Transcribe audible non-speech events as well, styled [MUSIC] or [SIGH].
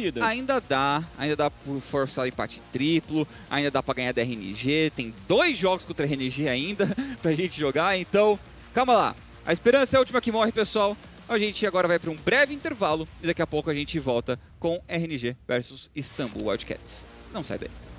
partidas. Ainda dá, ainda dá por forçar o empate triplo, ainda dá para ganhar da RNG, tem dois jogos contra a RNG ainda [LAUGHS] pra gente jogar, então calma lá. A esperança é a última que morre, pessoal. A gente agora vai para um breve intervalo e daqui a pouco a gente volta com RNG versus Istanbul Wildcats. Não sai daí.